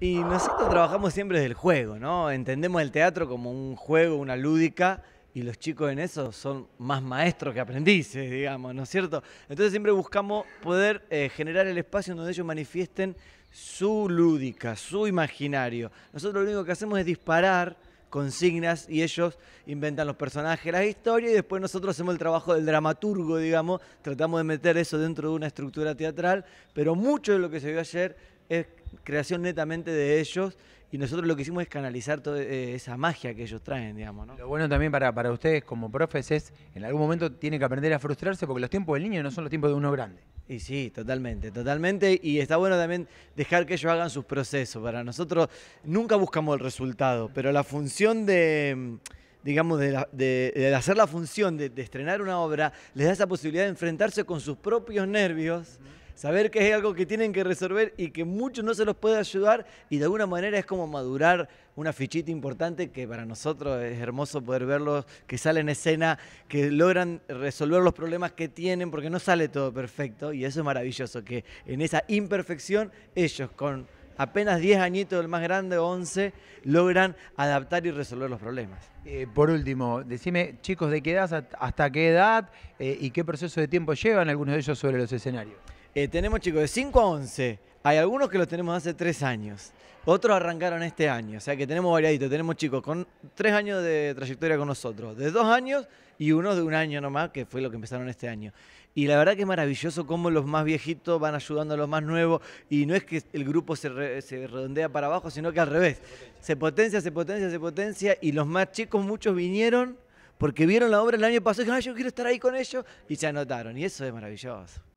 Y nosotros trabajamos siempre desde el juego, ¿no? Entendemos el teatro como un juego, una lúdica, y los chicos en eso son más maestros que aprendices, digamos, ¿no es cierto? Entonces siempre buscamos poder eh, generar el espacio donde ellos manifiesten su lúdica, su imaginario. Nosotros lo único que hacemos es disparar consignas y ellos inventan los personajes, las historias y después nosotros hacemos el trabajo del dramaturgo, digamos, tratamos de meter eso dentro de una estructura teatral, pero mucho de lo que se vio ayer es creación netamente de ellos y nosotros lo que hicimos es canalizar toda eh, esa magia que ellos traen, digamos. ¿no? Lo bueno también para, para ustedes como profes es, en algún momento tienen que aprender a frustrarse porque los tiempos del niño no son los tiempos de uno grande. Y sí, totalmente, totalmente. Y está bueno también dejar que ellos hagan sus procesos. Para nosotros nunca buscamos el resultado, pero la función de, mm, digamos, de, hacer la función de, estrenar una obra, les da esa posibilidad de enfrentarse con sus propios nervios saber que es algo que tienen que resolver y que muchos no se los puede ayudar y de alguna manera es como madurar una fichita importante que para nosotros es hermoso poder verlos, que salen escena, que logran resolver los problemas que tienen porque no sale todo perfecto y eso es maravilloso, que en esa imperfección ellos con apenas 10 añitos, del más grande, 11, logran adaptar y resolver los problemas. Eh, por último, decime, chicos, ¿de qué edad hasta qué edad eh, y qué proceso de tiempo llevan algunos de ellos sobre los escenarios? Eh, tenemos chicos de 5 a 11. Hay algunos que los tenemos hace 3 años. Otros arrancaron este año. O sea que tenemos variaditos, Tenemos chicos con 3 años de trayectoria con nosotros. De 2 años y unos de un año nomás, que fue lo que empezaron este año. Y la verdad que es maravilloso cómo los más viejitos van ayudando a los más nuevos. Y no es que el grupo se, redondea para abajo, sino que al revés. Se potencia. se potencia, se potencia, se potencia. Y los más chicos, muchos vinieron porque vieron la obra el año pasado y dijeron, Ay, yo quiero estar ahí con ellos. Y se anotaron. Y eso es maravilloso.